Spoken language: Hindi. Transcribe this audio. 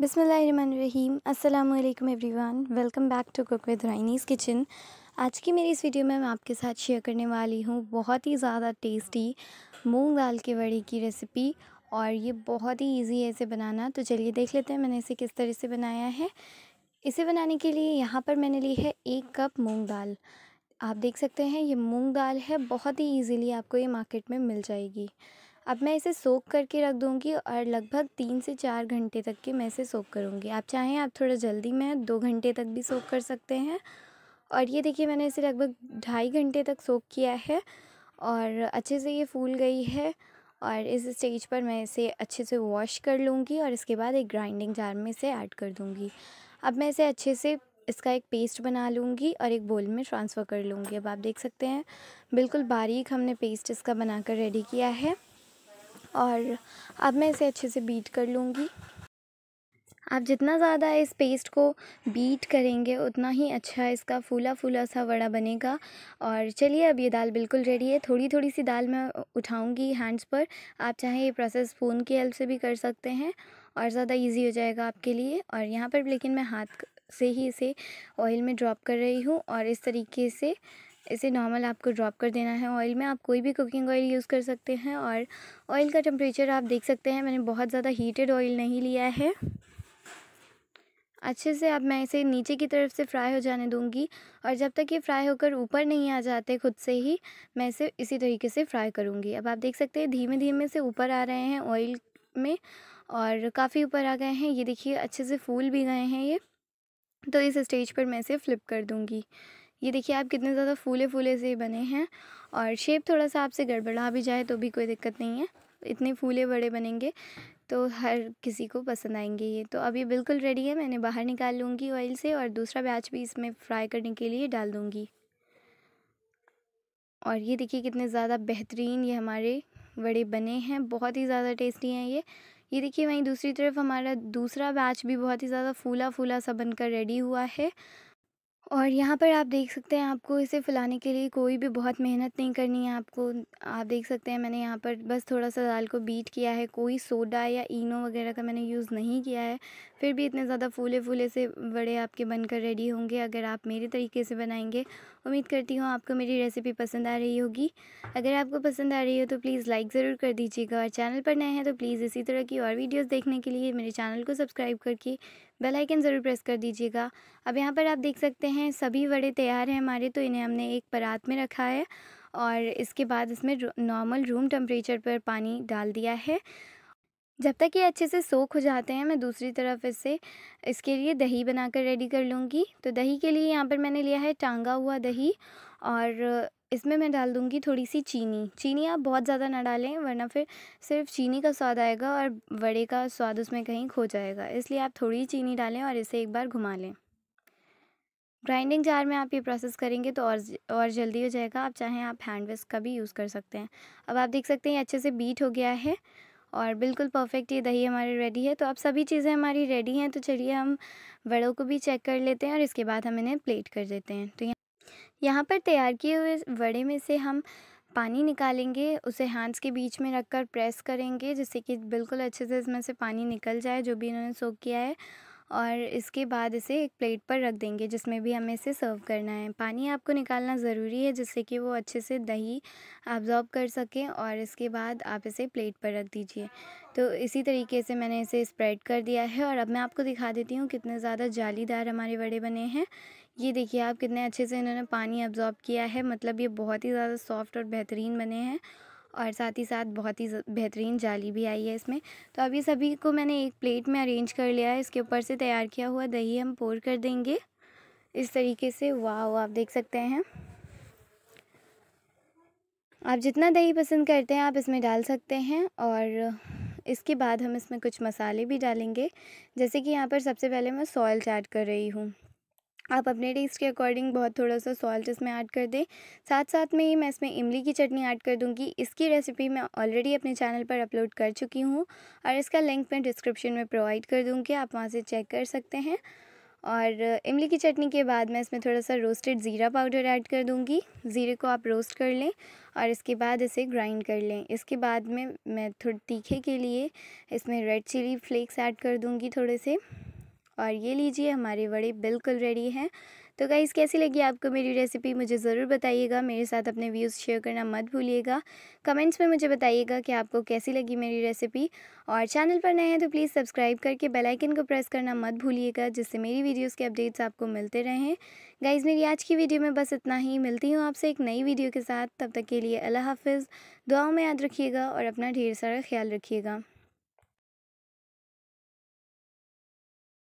बिसमीम अल्लाम one welcome back to cook with Raini's kitchen आज की मेरी इस वीडियो में मैं आपके साथ शेयर करने वाली हूँ बहुत ही ज़्यादा टेस्टी मूंग दाल के वड़े की रेसिपी और ये बहुत ही इजी है इसे बनाना तो चलिए देख लेते हैं मैंने इसे किस तरह से बनाया है इसे बनाने के लिए यहाँ पर मैंने ली है एक कप मूँग दाल आप देख सकते हैं ये मूँग दाल है बहुत ही ईजीली आपको ये मार्केट में मिल जाएगी अब मैं इसे सोख करके रख दूँगी और लगभग तीन से चार घंटे तक के मैं इसे सोख करूँगी आप चाहें आप थोड़ा जल्दी में दो घंटे तक भी सोख कर सकते हैं और ये देखिए मैंने इसे लगभग ढाई घंटे तक सोख किया है और अच्छे से ये फूल गई है और इस स्टेज पर मैं इसे अच्छे से वॉश कर लूँगी और इसके बाद एक ग्राइंडिंग जार में इसे ऐड कर दूँगी अब मैं इसे अच्छे से इसका एक पेस्ट बना लूँगी और एक बोल में ट्रांसफ़र कर लूँगी अब आप देख सकते हैं बिल्कुल बारीक हमने पेस्ट इसका बनाकर रेडी किया है और अब मैं इसे अच्छे से बीट कर लूँगी आप जितना ज़्यादा इस पेस्ट को बीट करेंगे उतना ही अच्छा इसका फूला फूला सा वड़ा बनेगा और चलिए अब ये दाल बिल्कुल रेडी है थोड़ी थोड़ी सी दाल मैं उठाऊंगी हैंड्स पर आप चाहें ये प्रोसेस फ़ोन की हेल्प से भी कर सकते हैं और ज़्यादा इजी हो जाएगा आपके लिए और यहाँ पर लेकिन मैं हाथ से ही इसे ऑयल में ड्रॉप कर रही हूँ और इस तरीके से इसे नॉर्मल आपको ड्रॉप कर देना है ऑयल में आप कोई भी कुकिंग ऑयल यूज़ कर सकते हैं और ऑयल का टेम्परेचर आप देख सकते हैं मैंने बहुत ज़्यादा हीटेड ऑयल नहीं लिया है अच्छे से अब मैं इसे नीचे की तरफ से फ्राई हो जाने दूंगी और जब तक ये फ्राई होकर ऊपर नहीं आ जाते खुद से ही मैं इसे इसी तरीके से फ्राई करूंगी अब आप देख सकते हैं धीमे धीमे से ऊपर आ रहे हैं ऑयल में और काफ़ी ऊपर आ गए हैं ये देखिए अच्छे से फूल भी गए हैं ये तो इस स्टेज पर मैं इसे फ्लिप कर दूँगी ये देखिए आप कितने ज़्यादा फूले फूले से बने हैं और शेप थोड़ा सा आपसे गड़बड़ा भी जाए तो भी कोई दिक्कत नहीं है इतने फूले बड़े बनेंगे तो हर किसी को पसंद आएंगे ये तो अब ये बिल्कुल रेडी है मैंने बाहर निकाल लूँगी ऑयल से और दूसरा ब्याज भी इसमें फ्राई करने के लिए डाल दूँगी और ये देखिए कितने ज़्यादा बेहतरीन ये हमारे बड़े बने हैं बहुत ही ज़्यादा टेस्टी हैं ये ये देखिए वहीं दूसरी तरफ हमारा दूसरा बैच भी बहुत ही ज़्यादा फूला फूला सा बनकर रेडी हुआ है और यहाँ पर आप देख सकते हैं आपको इसे फैलाने के लिए कोई भी बहुत मेहनत नहीं करनी है आपको आप देख सकते हैं मैंने यहाँ पर बस थोड़ा सा दाल को बीट किया है कोई सोडा या इनो वगैरह का मैंने यूज़ नहीं किया है फिर भी इतने ज़्यादा फूले फूले से बड़े आपके बनकर रेडी होंगे अगर आप मेरे तरीके से बनाएंगे उम्मीद करती हूँ आपको मेरी रेसिपी पसंद आ रही होगी अगर आपको पसंद आ रही हो तो प्लीज़ लाइक ज़रूर कर दीजिएगा और चैनल पर नए हैं तो प्लीज़ इसी तरह की और वीडियोज़ देखने के लिए मेरे चैनल को सब्सक्राइब करके बेलाइकन ज़रूर प्रेस कर दीजिएगा अब यहाँ पर आप देख सकते हैं हैं सभी वड़े तैयार हैं हमारे तो इन्हें हमने एक परात में रखा है और इसके बाद इसमें नॉर्मल रूम टेम्परेचर पर पानी डाल दिया है जब तक ये अच्छे से सोख हो जाते हैं मैं दूसरी तरफ इसे इसके लिए दही बनाकर रेडी कर लूँगी तो दही के लिए यहाँ पर मैंने लिया है टांगा हुआ दही और इसमें मैं डाल दूँगी थोड़ी सी चीनी चीनी आप बहुत ज़्यादा ना डालें वरना फिर सिर्फ चीनी का स्वाद आएगा और वड़े का स्वाद उसमें कहीं खो जाएगा इसलिए आप थोड़ी चीनी डालें और इसे एक बार घुमा लें ग्राइंडिंग जार में आप ये प्रोसेस करेंगे तो और और जल्दी हो जाएगा आप चाहें आप हैंड वेस्क का भी यूज़ कर सकते हैं अब आप देख सकते हैं ये अच्छे से बीट हो गया है और बिल्कुल परफेक्ट ये दही हमारी रेडी है तो अब सभी चीज़ें हमारी रेडी हैं तो चलिए हम बड़ों को भी चेक कर लेते हैं और इसके बाद हम इन्हें प्लेट कर देते हैं तो यहाँ पर तैयार किए हुए वड़े में से हम पानी निकालेंगे उसे हैंड्स के बीच में रखकर प्रेस करेंगे जिससे कि बिल्कुल अच्छे से इसमें से पानी निकल जाए जो भी इन्होंने सोख किया है और इसके बाद इसे एक प्लेट पर रख देंगे जिसमें भी हमें इसे सर्व करना है पानी आपको निकालना ज़रूरी है जिससे कि वो अच्छे से दही ऑब्जॉर्ब कर सके और इसके बाद आप इसे प्लेट पर रख दीजिए तो इसी तरीके से मैंने इसे स्प्रेड कर दिया है और अब मैं आपको दिखा देती हूँ कितने ज़्यादा जालीदार हमारे वड़े बने हैं ये देखिए आप कितने अच्छे से इन्होंने पानी ऑब्ज़ॉर्ब किया है मतलब ये बहुत ही ज़्यादा सॉफ्ट और बेहतरीन बने हैं और साथ ही साथ बहुत ही बेहतरीन जाली भी आई है इसमें तो अभी सभी को मैंने एक प्लेट में अरेंज कर लिया है इसके ऊपर से तैयार किया हुआ दही हम पोर कर देंगे इस तरीके से वाह आप देख सकते हैं आप जितना दही पसंद करते हैं आप इसमें डाल सकते हैं और इसके बाद हम इसमें कुछ मसाले भी डालेंगे जैसे कि यहाँ पर सबसे पहले मैं सॉल्ट ऐड कर रही हूँ आप अपने टेस्ट के अकॉर्डिंग बहुत थोड़ा सा सॉल्ट इसमें ऐड कर दें साथ साथ में ही मैं इसमें इमली की चटनी ऐड कर दूंगी इसकी रेसिपी मैं ऑलरेडी अपने चैनल पर अपलोड कर चुकी हूँ और इसका लिंक मैं डिस्क्रिप्शन में प्रोवाइड कर दूँगी आप वहाँ से चेक कर सकते हैं और इमली की चटनी के बाद मैं इसमें थोड़ा सा रोस्टेड ज़ीरा पाउडर ऐड कर दूँगी ज़ीरे को आप रोस्ट कर लें और इसके बाद इसे ग्राइंड कर लें इसके बाद में मैं थोड़े तीखे के लिए इसमें रेड चिली फ्लेक्स ऐड कर दूँगी थोड़े से और ये लीजिए हमारे वड़े बिल्कुल रेडी हैं तो गाइज़ कैसी लगी आपको मेरी रेसिपी मुझे ज़रूर बताइएगा मेरे साथ अपने व्यूज़ शेयर करना मत भूलिएगा कमेंट्स में मुझे बताइएगा कि आपको कैसी लगी मेरी रेसिपी और चैनल पर नए हैं तो प्लीज़ सब्सक्राइब करके बेल आइकन को प्रेस करना मत भूलिएगा जिससे मेरी वीडियोस के अपडेट्स आपको मिलते रहें गाइज़ मेरी आज की वीडियो में बस इतना ही मिलती हूँ आपसे एक नई वीडियो के साथ तब तक के लिए अल्लाह हाफिज़ दुआओं में याद रखिएगा और अपना ढेर सारा ख्याल रखिएगा